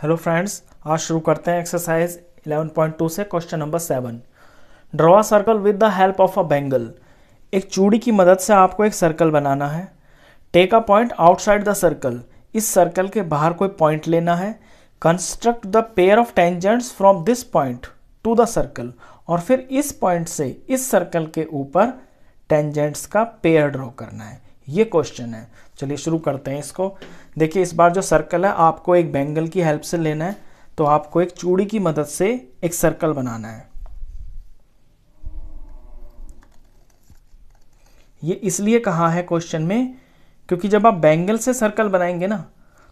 hello friends आज शुरू करते हैं एक्सरसाइज 11.2 से question number seven draw circle with the help of a bangle एक चूड़ी की मदद से आपको एक सर्कल बनाना है take a point outside the circle इस सर्कल के बाहर कोई पॉइंट लेना है construct the pair of tangents from this point to the circle और फिर इस पॉइंट से इस सर्कल के ऊपर टेंजेंट्स का पेयर ड्रॉ करना है ये क्वेश्चन है चलिए शुरू करते हैं इसको देखिए इस बार जो सर्कल है आपको एक बैंगल की हेल्प से लेना है तो आपको एक चूड़ी की मदद से एक सर्कल बनाना है ये इसलिए कहा है क्वेश्चन में क्योंकि जब आप बैंगल से सर्कल बनाएंगे ना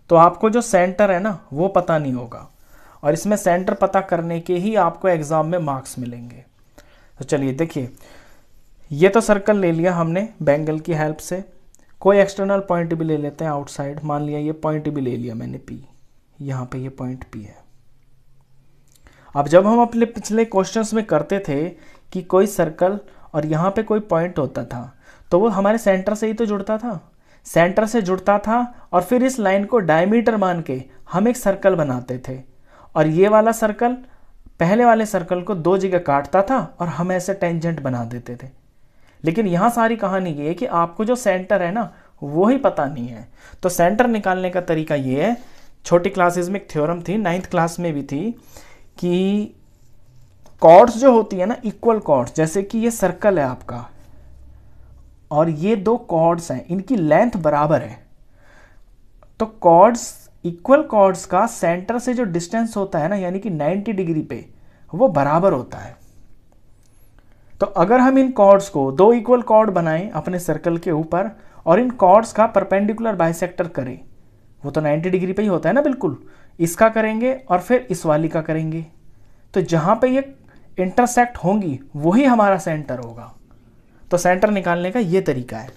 तो आपको जो सेंटर है ना वो पता नहीं होगा और इसमें सेंटर पता करने के ही आपको एग्ज़ाम में मार्क्स मिलेंगे तो चलिए देखिए ये तो सर्कल ले लिया हमने बैंगल की हेल्प से कोई एक्सटर्नल पॉइंट भी ले लेते हैं आउटसाइड मान लिया ये पॉइंट भी ले लिया मैंने पी यहाँ पे ये पॉइंट पी है अब जब हम अपने पिछले क्वेश्चंस में करते थे कि कोई सर्कल और यहाँ पे कोई पॉइंट होता था तो वो हमारे सेंटर से ही तो जुड़ता था सेंटर से जुड़ता था और फिर इस लाइन को डायमीटर मान के हम एक सर्कल बनाते थे और ये वाला सर्कल पहले वाले सर्कल को दो जगह काटता था और हम ऐसे टेंजेंट बना देते थे लेकिन यहाँ सारी कहानी ये है कि आपको जो सेंटर है ना वो ही पता नहीं है तो सेंटर निकालने का तरीका ये है छोटी क्लासेस में एक थ्योरम थी नाइन्थ क्लास में भी थी कि कॉर्ड्स जो होती है ना इक्वल कॉर्ड्स जैसे कि ये सर्कल है आपका और ये दो कॉर्ड्स हैं इनकी लेंथ बराबर है तो कॉर्ड्स इक्वल कॉर्ड्स का सेंटर से जो डिस्टेंस होता है ना यानी कि 90 डिग्री पे वो बराबर होता है तो अगर हम इन कॉर्ड्स को दो इक्वल कॉर्ड बनाएं अपने सर्कल के ऊपर और इन कॉर्ड्स का परपेंडिकुलर बाइसेक्टर करें वो तो 90 डिग्री पे ही होता है ना बिल्कुल इसका करेंगे और फिर इस वाली का करेंगे तो जहाँ पे ये इंटरसेक्ट होंगी वही हमारा सेंटर होगा तो सेंटर निकालने का ये तरीका है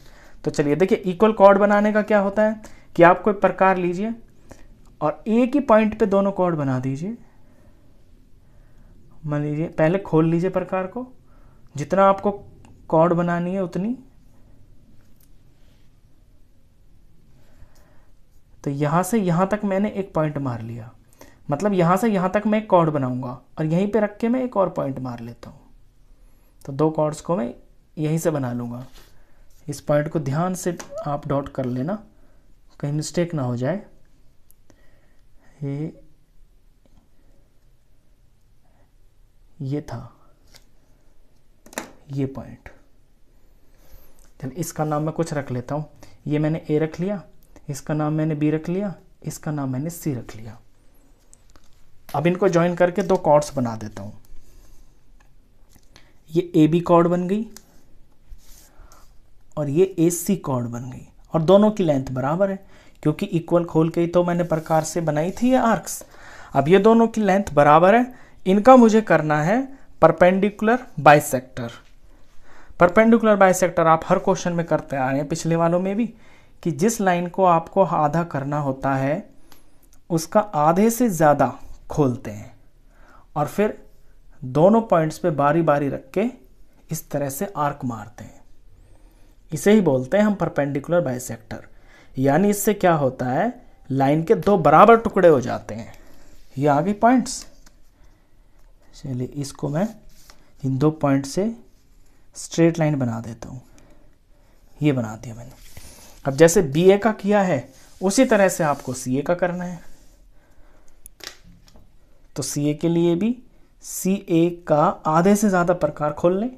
तो चलिए देखिए इक्वल कॉर्ड बनाने का क्या होता है कि आप कोई प्रकार लीजिए और एक ही पॉइंट पे दोनों कॉर्ड बना दीजिए मान लीजिए पहले खोल लीजिए प्रकार को जितना आपको कॉर्ड बनानी है उतनी तो यहाँ से यहाँ तक मैंने एक पॉइंट मार लिया मतलब यहाँ से यहाँ तक मैं एक कॉर्ड बनाऊंगा और यहीं पे रख के मैं एक और पॉइंट मार लेता हूँ तो दो कॉर्ड्स को मैं यहीं से बना लूंगा इस पॉइंट को ध्यान से आप डॉट कर लेना कहीं मिस्टेक ना हो जाए ये ये था ये पॉइंट चल इसका नाम मैं कुछ रख लेता हूँ ये मैंने ए रख लिया इसका नाम मैंने बी रख लिया इसका नाम मैंने सी रख लिया अब इनको ज्वाइन करके दो कॉर्ड्स बना देता हूँ ये ए बी कॉर्ड बन गई और ये ए सी कॉर्ड बन गई और दोनों की लेंथ बराबर है क्योंकि इक्वल खोल के ही तो मैंने प्रकार से बनाई थी ये आर्क्स अब ये दोनों की लेंथ बराबर है इनका मुझे करना है परपेंडिकुलर बाइसेक्टर परपेंडिकुलर बाइसेक्टर आप हर क्वेश्चन में करते आ रहे हैं पिछले वालों में भी कि जिस लाइन को आपको आधा करना होता है उसका आधे से ज़्यादा खोलते हैं और फिर दोनों पॉइंट्स पे बारी बारी रख के इस तरह से आर्क मारते हैं इसे ही बोलते हैं हम परपेंडिकुलर बाइसेक्टर यानी इससे क्या होता है लाइन के दो बराबर टुकड़े हो जाते हैं ये आगे पॉइंट्स चलिए इसको मैं इन दो पॉइंट से स्ट्रेट लाइन बना देता हूँ ये बना दिया मैंने अब जैसे बी ए का किया है उसी तरह से आपको सी ए का करना है तो सी ए के लिए भी सी ए का आधे से ज़्यादा प्रकार खोल लें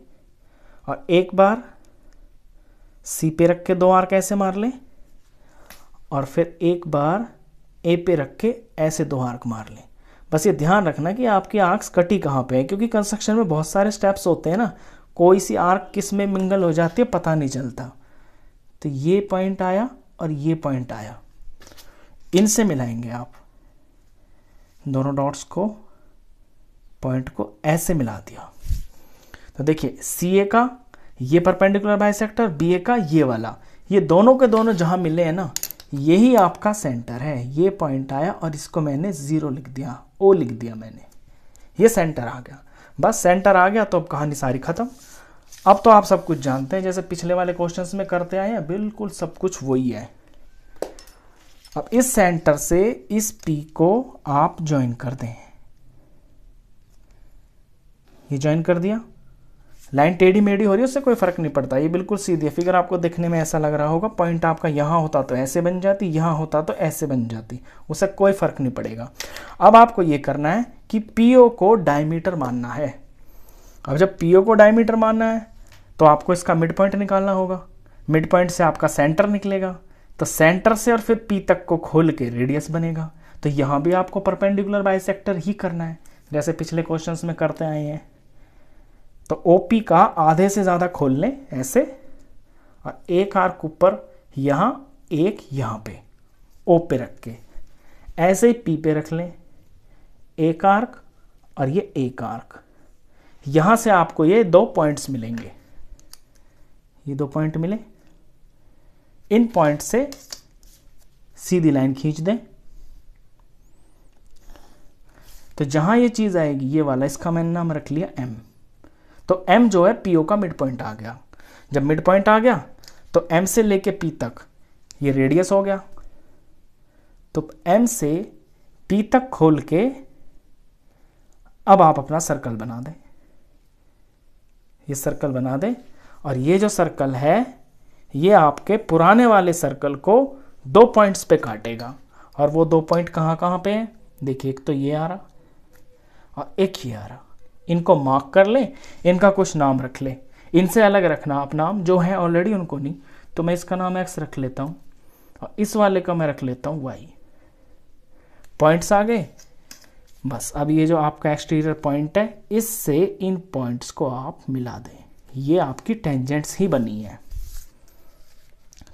और एक बार सी पे रख के दो आर कैसे मार लें और फिर एक बार ए पे रख के ऐसे दो आर्क मार लें बस ये ध्यान रखना कि आपकी आर्क्स कटी कहाँ पे है क्योंकि कंस्ट्रक्शन में बहुत सारे स्टेप्स होते हैं ना कोई सी आर्क किस में मिंगल हो जाती है पता नहीं चलता तो ये पॉइंट आया और ये पॉइंट आया इनसे मिलाएंगे आप दोनों डॉट्स को पॉइंट को ऐसे मिला दिया तो देखिए सी ए का ये परपेंडिकुलर सेक्टर बी ए का ये वाला ये दोनों के दोनों जहां मिले हैं ना यही आपका सेंटर है ये पॉइंट आया और इसको मैंने ज़ीरो लिख दिया ओ लिख दिया मैंने ये सेंटर आ गया बस सेंटर आ गया तो अब कहानी सारी ख़त्म अब तो आप सब कुछ जानते हैं जैसे पिछले वाले क्वेश्चन में करते आए हैं बिल्कुल सब कुछ वही है अब इस सेंटर से इस पी को आप ज्वाइन कर दें ये ज्वाइन कर दिया लाइन टेढ़ी मेढ़ी हो रही है उससे कोई फर्क नहीं पड़ता ये बिल्कुल सीधी है फिगर आपको देखने में ऐसा लग रहा होगा पॉइंट आपका यहाँ होता तो ऐसे बन जाती यहाँ होता तो ऐसे बन जाती उससे कोई फर्क नहीं पड़ेगा अब आपको ये करना है कि पी को डायमीटर मानना है अब जब पी को डायमीटर मानना है तो आपको इसका मिड पॉइंट निकालना होगा मिड पॉइंट से आपका सेंटर निकलेगा तो सेंटर से और फिर पी तक को खोल के रेडियस बनेगा तो यहाँ भी आपको परपेंडिकुलर बाइसेक्टर ही करना है जैसे पिछले क्वेश्चन में करते आए हैं तो ओ पी का आधे से ज़्यादा खोल लें ऐसे और एक आर्क ऊपर यहां एक यहां पे ओ पे रख के ऐसे ही पी पे रख लें एक आर्क और ये एक आर्क यहां से आपको ये दो पॉइंट्स मिलेंगे ये दो पॉइंट मिले इन पॉइंट से सीधी लाइन खींच दें तो जहां ये चीज़ आएगी ये वाला इसका मैंने नाम रख लिया एम तो एम जो है पीओ का मिड पॉइंट आ गया जब मिड पॉइंट आ गया तो एम से लेके पी तक ये रेडियस हो गया तो एम से पी तक खोल के अब आप अपना सर्कल बना दें ये सर्कल बना दें और ये जो सर्कल है ये आपके पुराने वाले सर्कल को दो पॉइंट्स पे काटेगा और वो दो पॉइंट कहाँ कहाँ पे हैं देखिए एक तो ये आ रहा और एक ही आ रहा इनको मार्क कर लें इनका कुछ नाम रख लें इनसे अलग रखना आप नाम जो है ऑलरेडी उनको नहीं तो मैं इसका नाम एक्स रख लेता हूँ और इस वाले का मैं रख लेता हूँ वाई पॉइंट्स आ गए बस अब ये जो आपका एक्सटीरियर पॉइंट है इससे इन पॉइंट्स को आप मिला दें ये आपकी टेंजेंट्स ही बनी है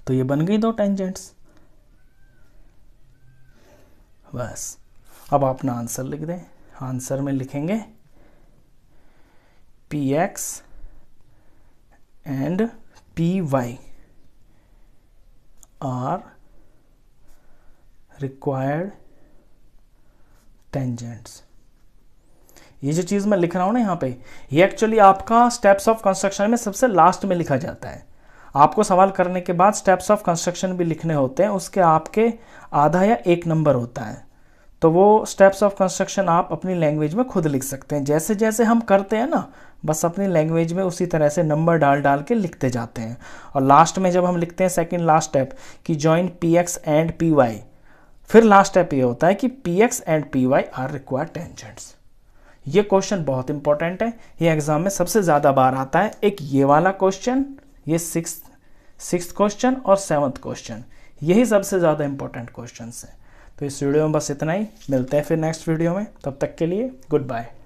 तो ये बन गई दो टेंजेंट्स बस अब अपना आंसर लिख दें आंसर में लिखेंगे X and P Y are required tangents ये जो चीज़ मैं लिख रहा हूं ना यहां पे ये एक्चुअली आपका स्टेप्स ऑफ कंस्ट्रक्शन में सबसे लास्ट में लिखा जाता है आपको सवाल करने के बाद स्टेप्स ऑफ कंस्ट्रक्शन भी लिखने होते हैं उसके आपके आधा या एक नंबर होता है तो वो स्टेप्स ऑफ कंस्ट्रक्शन आप अपनी लैंग्वेज में खुद लिख सकते हैं जैसे जैसे हम करते हैं ना बस अपनी लैंग्वेज में उसी तरह से नंबर डाल डाल के लिखते जाते हैं और लास्ट में जब हम लिखते हैं सेकेंड लास्ट स्टेप कि join P X and P Y फिर लास्ट स्टेप ये होता है कि P X and P Y are require tangents ये क्वेश्चन बहुत इंपॉर्टेंट है ये एग्जाम में सबसे ज़्यादा बार आता है एक ये वाला क्वेश्चन ये सिक्स सिक्स क्वेश्चन और सेवन्थ क्वेश्चन यही सबसे ज़्यादा इंपॉर्टेंट क्वेश्चन हैं तो इस वीडियो में बस इतना ही मिलते हैं फिर नेक्स्ट वीडियो में तब तक के लिए गुड बाय